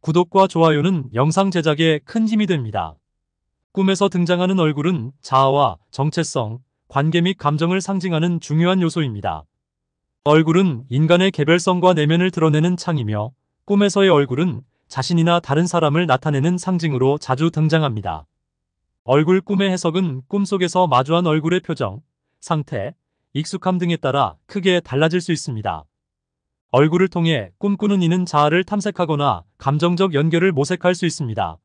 구독과 좋아요는 영상 제작에 큰 힘이 됩니다. 꿈에서 등장하는 얼굴은 자아와 정체성, 관계 및 감정을 상징하는 중요한 요소입니다. 얼굴은 인간의 개별성과 내면을 드러내는 창이며 꿈에서의 얼굴은 자신이나 다른 사람을 나타내는 상징으로 자주 등장합니다. 얼굴 꿈의 해석은 꿈속에서 마주한 얼굴의 표정, 상태, 익숙함 등에 따라 크게 달라질 수 있습니다. 얼굴을 통해 꿈꾸는 이는 자아를 탐색하거나 감정적 연결을 모색할 수 있습니다.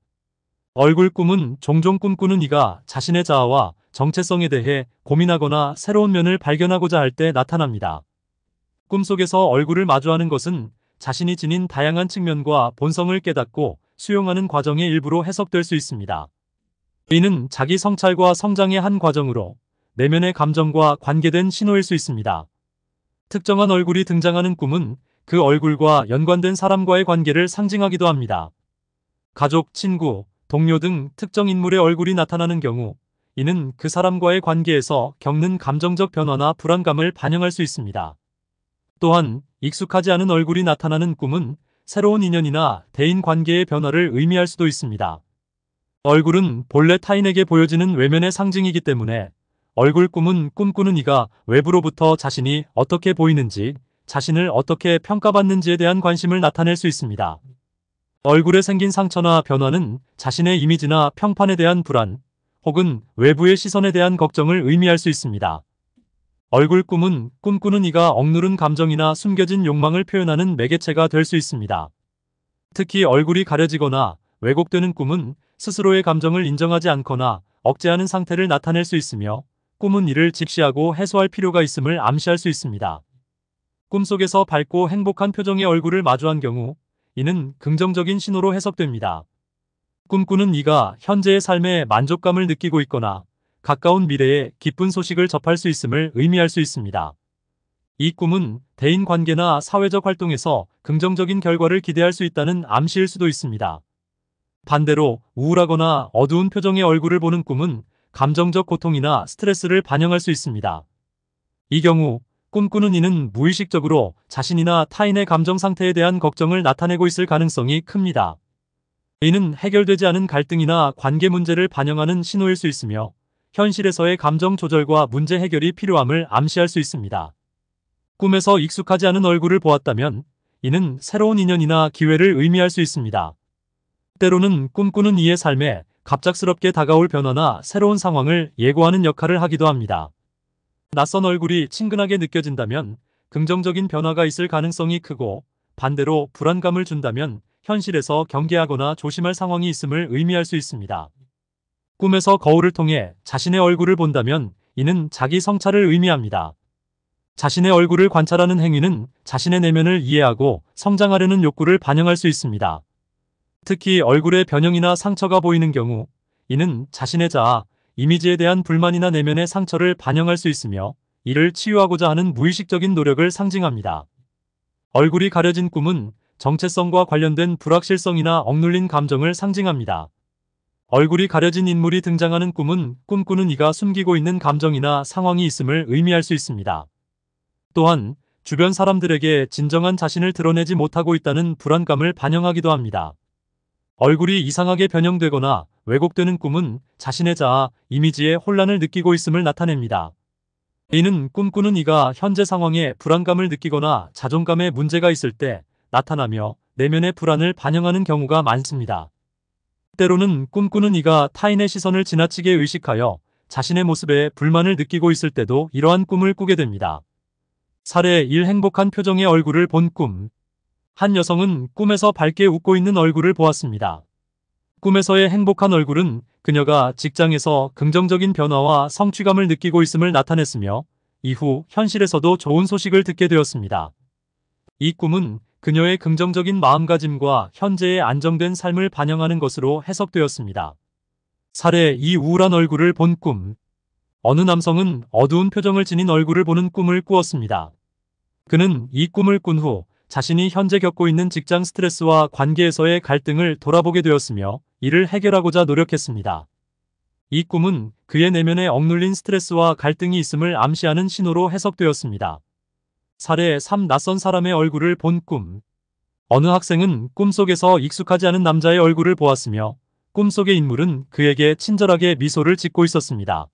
얼굴 꿈은 종종 꿈꾸는 이가 자신의 자아와 정체성에 대해 고민하거나 새로운 면을 발견하고자 할 때 나타납니다. 꿈속에서 얼굴을 마주하는 것은 자신이 지닌 다양한 측면과 본성을 깨닫고 수용하는 과정의 일부로 해석될 수 있습니다. 이는 자기 성찰과 성장의 한 과정으로 내면의 감정과 관계된 신호일 수 있습니다. 특정한 얼굴이 등장하는 꿈은 그 얼굴과 연관된 사람과의 관계를 상징하기도 합니다. 가족, 친구, 동료 등 특정 인물의 얼굴이 나타나는 경우 이는 그 사람과의 관계에서 겪는 감정적 변화나 불안감을 반영할 수 있습니다. 또한 익숙하지 않은 얼굴이 나타나는 꿈은 새로운 인연이나 대인 관계의 변화를 의미할 수도 있습니다. 얼굴은 본래 타인에게 보여지는 외면의 상징이기 때문에 얼굴 꿈은 꿈꾸는 이가 외부로부터 자신이 어떻게 보이는지, 자신을 어떻게 평가받는지에 대한 관심을 나타낼 수 있습니다. 얼굴에 생긴 상처나 변화는 자신의 이미지나 평판에 대한 불안, 혹은 외부의 시선에 대한 걱정을 의미할 수 있습니다. 얼굴 꿈은 꿈꾸는 이가 억누른 감정이나 숨겨진 욕망을 표현하는 매개체가 될 수 있습니다. 특히 얼굴이 가려지거나 왜곡되는 꿈은 스스로의 감정을 인정하지 않거나 억제하는 상태를 나타낼 수 있으며 꿈은 이를 직시하고 해소할 필요가 있음을 암시할 수 있습니다. 꿈속에서 밝고 행복한 표정의 얼굴을 마주한 경우 이는 긍정적인 신호로 해석됩니다. 꿈꾸는 이가 현재의 삶에 만족감을 느끼고 있거나 가까운 미래에 기쁜 소식을 접할 수 있음을 의미할 수 있습니다. 이 꿈은 대인관계나 사회적 활동에서 긍정적인 결과를 기대할 수 있다는 암시일 수도 있습니다. 반대로 우울하거나 어두운 표정의 얼굴을 보는 꿈은 감정적 고통이나 스트레스를 반영할 수 있습니다. 이 경우 꿈꾸는 이는 무의식적으로 자신이나 타인의 감정 상태에 대한 걱정을 나타내고 있을 가능성이 큽니다. 이는 해결되지 않은 갈등이나 관계 문제를 반영하는 신호일 수 있으며 현실에서의 감정 조절과 문제 해결이 필요함을 암시할 수 있습니다. 꿈에서 익숙하지 않은 얼굴을 보았다면 이는 새로운 인연이나 기회를 의미할 수 있습니다. 때로는 꿈꾸는 이의 삶에 갑작스럽게 다가올 변화나 새로운 상황을 예고하는 역할을 하기도 합니다. 낯선 얼굴이 친근하게 느껴진다면 긍정적인 변화가 있을 가능성이 크고 반대로 불안감을 준다면 현실에서 경계하거나 조심할 상황이 있음을 의미할 수 있습니다. 꿈에서 거울을 통해 자신의 얼굴을 본다면 이는 자기 성찰을 의미합니다. 자신의 얼굴을 관찰하는 행위는 자신의 내면을 이해하고 성장하려는 욕구를 반영할 수 있습니다. 특히 얼굴에 변형이나 상처가 보이는 경우 이는 자신의 자아, 이미지에 대한 불만이나 내면의 상처를 반영할 수 있으며 이를 치유하고자 하는 무의식적인 노력을 상징합니다. 얼굴이 가려진 꿈은 정체성과 관련된 불확실성이나 억눌린 감정을 상징합니다. 얼굴이 가려진 인물이 등장하는 꿈은 꿈꾸는 이가 숨기고 있는 감정이나 상황이 있음을 의미할 수 있습니다. 또한 주변 사람들에게 진정한 자신을 드러내지 못하고 있다는 불안감을 반영하기도 합니다. 얼굴이 이상하게 변형되거나 왜곡되는 꿈은 자신의 자아, 이미지에 혼란을 느끼고 있음을 나타냅니다. 이는 꿈꾸는 이가 현재 상황에 불안감을 느끼거나 자존감에 문제가 있을 때 나타나며 내면의 불안을 반영하는 경우가 많습니다. 때로는 꿈꾸는 이가 타인의 시선을 지나치게 의식하여 자신의 모습에 불만을 느끼고 있을 때도 이러한 꿈을 꾸게 됩니다. 사례 1 행복한 표정의 얼굴을 본꿈 한 여성은 꿈에서 밝게 웃고 있는 얼굴을 보았습니다. 꿈에서의 행복한 얼굴은 그녀가 직장에서 긍정적인 변화와 성취감을 느끼고 있음을 나타냈으며 이후 현실에서도 좋은 소식을 듣게 되었습니다. 이 꿈은 그녀의 긍정적인 마음가짐과 현재의 안정된 삶을 반영하는 것으로 해석되었습니다. 사례 이 우울한 얼굴을 본 꿈. 어느 남성은 어두운 표정을 지닌 얼굴을 보는 꿈을 꾸었습니다. 그는 이 꿈을 꾼후 자신이 현재 겪고 있는 직장 스트레스와 관계에서의 갈등을 돌아보게 되었으며 이를 해결하고자 노력했습니다. 이 꿈은 그의 내면에 억눌린 스트레스와 갈등이 있음을 암시하는 신호로 해석되었습니다. 사례 3 낯선 사람의 얼굴을 본 꿈. 어느 학생은 꿈속에서 익숙하지 않은 남자의 얼굴을 보았으며 꿈속의 인물은 그에게 친절하게 미소를 짓고 있었습니다.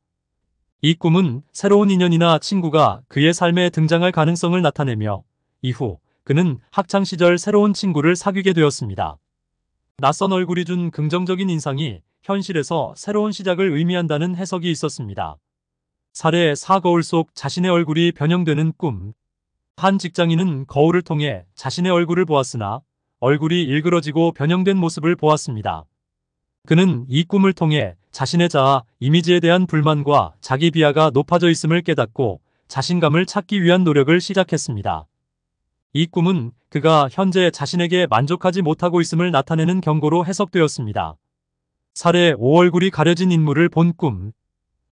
이 꿈은 새로운 인연이나 친구가 그의 삶에 등장할 가능성을 나타내며 이후 그는 학창시절 새로운 친구를 사귀게 되었습니다. 낯선 얼굴이 준 긍정적인 인상이 현실에서 새로운 시작을 의미한다는 해석이 있었습니다. 사례 4거울속 자신의 얼굴이 변형되는 꿈. 한 직장인은 거울을 통해 자신의 얼굴을 보았으나 얼굴이 일그러지고 변형된 모습을 보았습니다. 그는 이 꿈을 통해 자신의 자아, 이미지에 대한 불만과 자기 비하가 높아져 있음을 깨닫고 자신감을 찾기 위한 노력을 시작했습니다. 이 꿈은 그가 현재 자신에게 만족하지 못하고 있음을 나타내는 경고로 해석되었습니다. 살해 5얼굴이 가려진 인물을 본 꿈.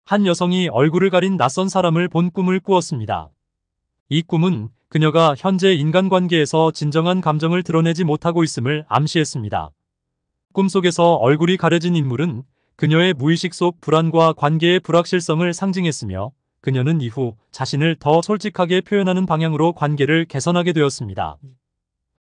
한 여성이 얼굴을 가린 낯선 사람을 본 꿈을 꾸었습니다. 이 꿈은 그녀가 현재 인간관계에서 진정한 감정을 드러내지 못하고 있음을 암시했습니다. 꿈속에서 얼굴이 가려진 인물은 그녀의 무의식 속 불안과 관계의 불확실성을 상징했으며 그녀는 이후 자신을 더 솔직하게 표현하는 방향으로 관계를 개선하게 되었습니다.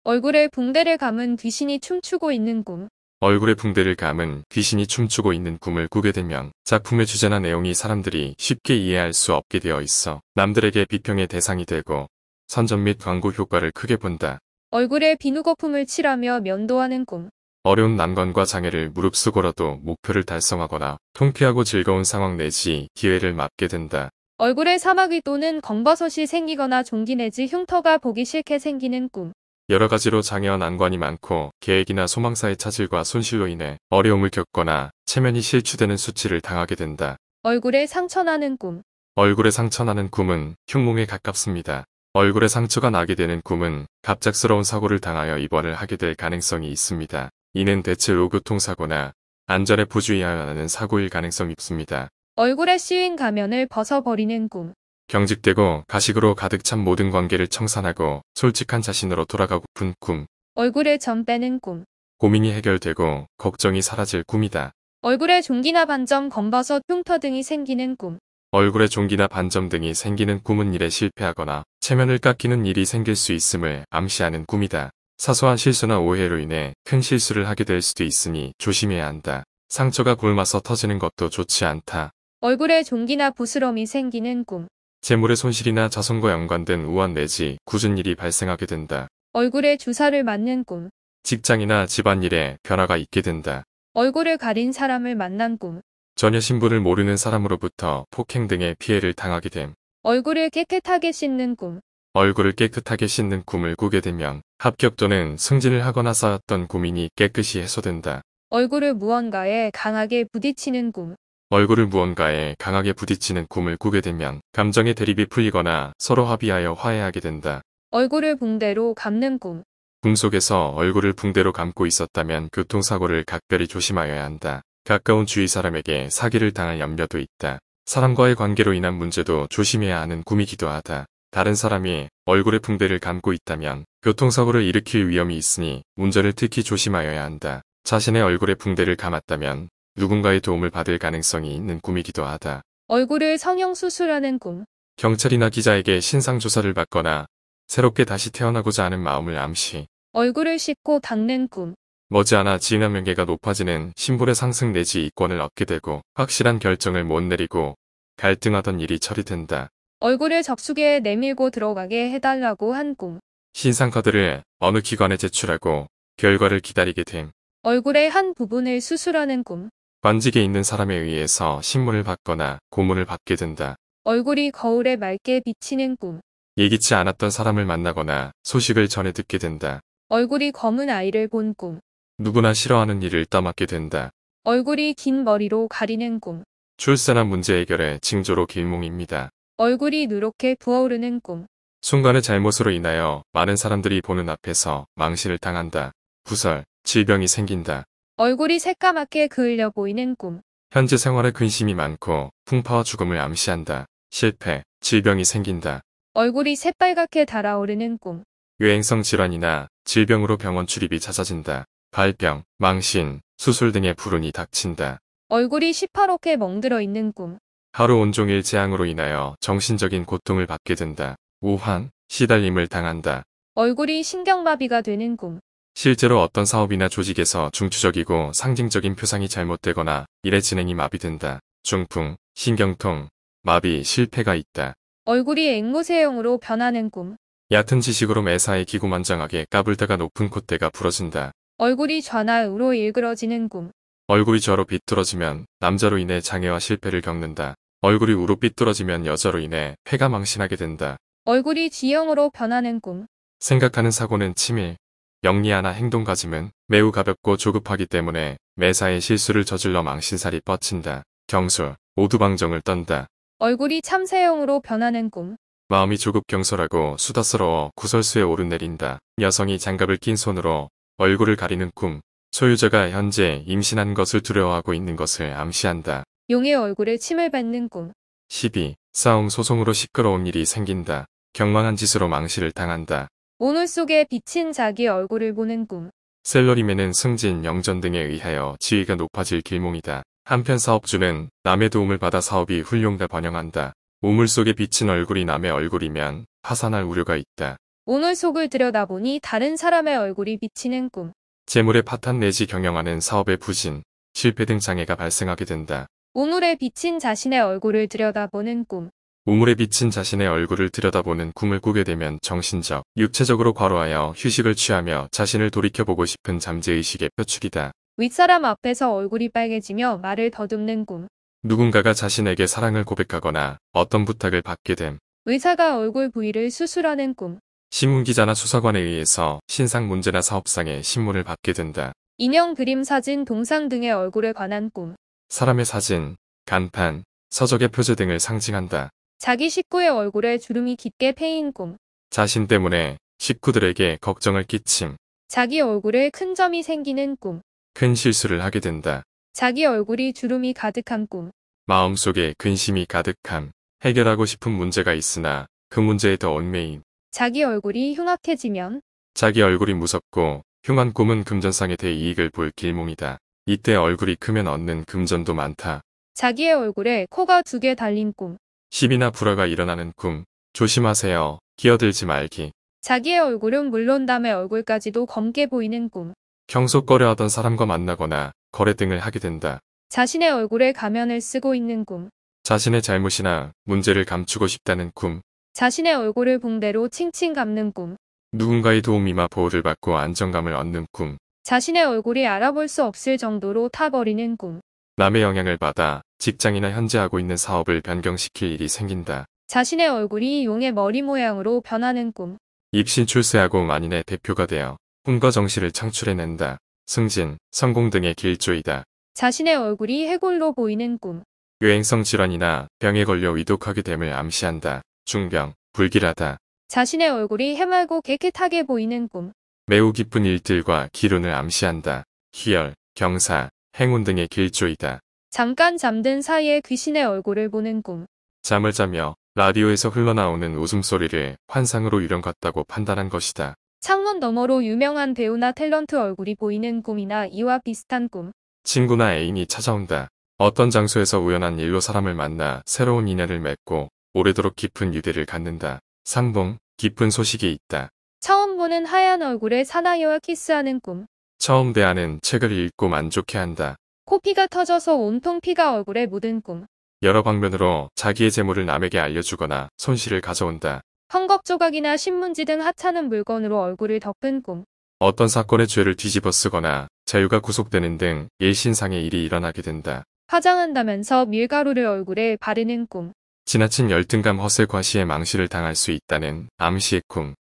얼굴에 붕대를 감은 귀신이 춤추고 있는 꿈. 얼굴에 붕대를 감은 귀신이 춤추고 있는 꿈을 꾸게 되면 작품의 주제나 내용이 사람들이 쉽게 이해할 수 없게 되어 있어 남들에게 비평의 대상이 되고 선전 및 광고 효과를 크게 본다. 얼굴에 비누거품을 칠하며 면도하는 꿈. 어려운 난관과 장애를 무릅쓰고라도 목표를 달성하거나 통쾌하고 즐거운 상황 내지 기회를 맞게 된다. 얼굴에 사마귀 또는 검버섯이 생기거나 종기 내지 흉터가 보기 싫게 생기는 꿈. 여러 가지로 장애와난관이 많고 계획이나 소망사의 차질과 손실로 인해 어려움을 겪거나 체면이 실추되는 수치를 당하게 된다. 얼굴에 상처나는 꿈. 얼굴에 상처나는 꿈은 흉몽에 가깝습니다. 얼굴에 상처가 나게 되는 꿈은 갑작스러운 사고를 당하여 입원을 하게 될 가능성이 있습니다. 이는 대체로 교통사고나 안전에 부주의하여 나는 사고일 가능성이 있습니다. 얼굴에 씌인 가면을 벗어버리는 꿈. 경직되고 가식으로 가득 찬 모든 관계를 청산하고 솔직한 자신으로 돌아가고픈 꿈. 얼굴에 점 빼는 꿈. 고민이 해결되고 걱정이 사라질 꿈이다. 얼굴에 종기나 반점, 검버섯, 흉터 등이 생기는 꿈. 얼굴에 종기나 반점 등이 생기는 꿈은 일에 실패하거나 체면을 깎이는 일이 생길 수 있음을 암시하는 꿈이다. 사소한 실수나 오해로 인해 큰 실수를 하게 될 수도 있으니 조심해야 한다. 상처가 굶어서 터지는 것도 좋지 않다. 얼굴에 종기나 부스럼이 생기는 꿈. 재물의 손실이나 자손과 연관된 우환 내지 굳은 일이 발생하게 된다. 얼굴에 주사를 맞는 꿈. 직장이나 집안일에 변화가 있게 된다. 얼굴을 가린 사람을 만난 꿈. 전혀 신분을 모르는 사람으로부터 폭행 등의 피해를 당하게 됨. 얼굴을 깨끗하게 씻는 꿈. 얼굴을 깨끗하게 씻는 꿈을 꾸게 되면 합격 또는 승진을 하거나 쌓았던 고민이 깨끗이 해소된다. 얼굴을 무언가에 강하게 부딪히는 꿈. 얼굴을 무언가에 강하게 부딪히는 꿈을 꾸게 되면 감정의 대립이 풀리거나 서로 합의하여 화해하게 된다. 얼굴을 붕대로 감는 꿈. 꿈 속에서 얼굴을 붕대로 감고 있었다면 교통사고를 각별히 조심하여야 한다. 가까운 주위 사람에게 사기를 당할 염려도 있다. 사람과의 관계로 인한 문제도 조심해야 하는 꿈이기도 하다. 다른 사람이 얼굴에 붕대를 감고 있다면 교통사고를 일으킬 위험이 있으니 문제를 특히 조심하여야 한다. 자신의 얼굴에 붕대를 감았다면 누군가의 도움을 받을 가능성이 있는 꿈이기도 하다. 얼굴을 성형수술하는 꿈. 경찰이나 기자에게 신상조사를 받거나 새롭게 다시 태어나고자 하는 마음을 암시. 얼굴을 씻고 닦는 꿈. 머지않아 지인 한명예가 높아지는 신분의 상승 내지 이권을 얻게 되고 확실한 결정을 못 내리고 갈등하던 일이 처리된다. 얼굴을 적수기에 내밀고 들어가게 해달라고 한 꿈. 신상카드를 어느 기관에 제출하고 결과를 기다리게 됨. 얼굴의 한 부분을 수술하는 꿈. 만지게 있는 사람에 의해서 신문을 받거나 고문을 받게 된다. 얼굴이 거울에 맑게 비치는 꿈. 예기치 않았던 사람을 만나거나 소식을 전해 듣게 된다. 얼굴이 검은 아이를 본 꿈. 누구나 싫어하는 일을 따맡게 된다. 얼굴이 긴 머리로 가리는 꿈. 출산한 문제 해결의 징조로 길몽입니다. 얼굴이 누렇게 부어오르는 꿈. 순간의 잘못으로 인하여 많은 사람들이 보는 앞에서 망신을 당한다. 구설, 질병이 생긴다. 얼굴이 새까맣게 그을려 보이는 꿈. 현재 생활에 근심이 많고 풍파와 죽음을 암시한다. 실패, 질병이 생긴다. 얼굴이 새빨갛게 달아오르는 꿈. 유행성 질환이나 질병으로 병원 출입이 잦아진다. 발병, 망신, 수술 등의 불운이 닥친다. 얼굴이 시파렇게 멍들어 있는 꿈. 하루 온종일 재앙으로 인하여 정신적인 고통을 받게 된다. 우환, 시달림을 당한다. 얼굴이 신경마비가 되는 꿈. 실제로 어떤 사업이나 조직에서 중추적이고 상징적인 표상이 잘못되거나 일의 진행이 마비된다. 중풍, 신경통, 마비, 실패가 있다. 얼굴이 앵무새형으로 변하는 꿈. 얕은 지식으로 매사에 기고만장하게 까불다가 높은 콧대가 부러진다. 얼굴이 좌나우로 일그러지는 꿈. 얼굴이 좌로 비뚤어지면 남자로 인해 장애와 실패를 겪는다. 얼굴이 우로 삐뚤어지면 여자로 인해 폐가 망신하게 된다. 얼굴이 지형으로 변하는 꿈. 생각하는 사고는 치밀, 영리하나 행동가짐은 매우 가볍고 조급하기 때문에 매사에 실수를 저질러 망신살이 뻗친다. 경솔, 오두방정을 떤다. 얼굴이 참새형으로 변하는 꿈. 마음이 조급 경솔하고 수다스러워 구설수에 오르내린다. 여성이 장갑을 낀 손으로 얼굴을 가리는 꿈. 소유자가 현재 임신한 것을 두려워하고 있는 것을 암시한다. 용의 얼굴에 침을 받는 꿈. 12. 싸움 소송으로 시끄러운 일이 생긴다. 경망한 짓으로 망신을 당한다. 오늘 속에 비친 자기 얼굴을 보는 꿈. 셀러리맨은 승진, 영전 등에 의하여 지위가 높아질 길몽이다. 한편 사업주는 남의 도움을 받아 사업이 훌륭다 번영한다. 오물 속에 비친 얼굴이 남의 얼굴이면 파산할 우려가 있다. 오늘 속을 들여다보니 다른 사람의 얼굴이 비치는 꿈. 재물의 파탄 내지 경영하는 사업의 부진, 실패 등 장애가 발생하게 된다. 오늘에 비친 자신의 얼굴을 들여다보는 꿈. 우물에 비친 자신의 얼굴을 들여다보는 꿈을 꾸게 되면 정신적, 육체적으로 과로하여 휴식을 취하며 자신을 돌이켜보고 싶은 잠재의식의 표축이다. 윗사람 앞에서 얼굴이 빨개지며 말을 더듬는 꿈. 누군가가 자신에게 사랑을 고백하거나 어떤 부탁을 받게 됨. 의사가 얼굴 부위를 수술하는 꿈. 신문기자나 수사관에 의해서 신상 문제나 사업상의 신문을 받게 된다. 인형 그림 사진 동상 등의 얼굴에 관한 꿈. 사람의 사진, 간판, 서적의 표제 등을 상징한다. 자기 식구의 얼굴에 주름이 깊게 패인 꿈. 자신 때문에 식구들에게 걱정을 끼침. 자기 얼굴에 큰 점이 생기는 꿈. 큰 실수를 하게 된다. 자기 얼굴이 주름이 가득한 꿈. 마음속에 근심이 가득함. 해결하고 싶은 문제가 있으나 그 문제에 더 얽매임. 자기 얼굴이 흉악해지면 자기 얼굴이 무섭고 흉한 꿈은 금전상에 대해 이익을 볼 길몽이다. 이때 얼굴이 크면 얻는 금전도 많다. 자기의 얼굴에 코가 두 개 달린 꿈. 시비나 불화가 일어나는 꿈. 조심하세요. 기어들지 말기. 자기의 얼굴은 물론 남의 얼굴까지도 검게 보이는 꿈. 경속거려 하던 사람과 만나거나 거래 등을 하게 된다. 자신의 얼굴에 가면을 쓰고 있는 꿈. 자신의 잘못이나 문제를 감추고 싶다는 꿈. 자신의 얼굴을 붕대로 칭칭 감는 꿈. 누군가의 도움이나 보호를 받고 안정감을 얻는 꿈. 자신의 얼굴이 알아볼 수 없을 정도로 타버리는 꿈. 남의 영향을 받아 직장이나 현재 하고 있는 사업을 변경시킬 일이 생긴다. 자신의 얼굴이 용의 머리 모양으로 변하는 꿈. 입신 출세하고 만인의 대표가 되어 꿈과 정신을 창출해낸다. 승진, 성공 등의 길조이다. 자신의 얼굴이 해골로 보이는 꿈. 유행성 질환이나 병에 걸려 위독하게 됨을 암시한다. 중병, 불길하다. 자신의 얼굴이 해맑고 깨끗하게 보이는 꿈. 매우 기쁜 일들과 기운을 암시한다. 희열, 경사, 행운 등의 길조이다. 잠깐 잠든 사이에 귀신의 얼굴을 보는 꿈. 잠을 자며 라디오에서 흘러나오는 웃음소리를 환상으로 유령 같다고 판단한 것이다. 창문 너머로 유명한 배우나 탤런트 얼굴이 보이는 꿈이나 이와 비슷한 꿈. 친구나 애인이 찾아온다. 어떤 장소에서 우연한 일로 사람을 만나 새로운 인연을 맺고 오래도록 깊은 유대를 갖는다. 상봉, 깊은 소식이 있다. 처음 보는 하얀 얼굴의 사나이와 키스하는 꿈. 처음 대하는 책을 읽고 만족해 한다. 코피가 터져서 온통 피가 얼굴에 묻은 꿈. 여러 방면으로 자기의 재물을 남에게 알려주거나 손실을 가져온다. 헝겊 조각이나 신문지 등 하찮은 물건으로 얼굴을 덮은 꿈. 어떤 사건의 죄를 뒤집어 쓰거나 자유가 구속되는 등 일신상의 일이 일어나게 된다. 화장한다면서 밀가루를 얼굴에 바르는 꿈. 지나친 열등감 허세 과시에 망실을 당할 수 있다는 암시의 꿈.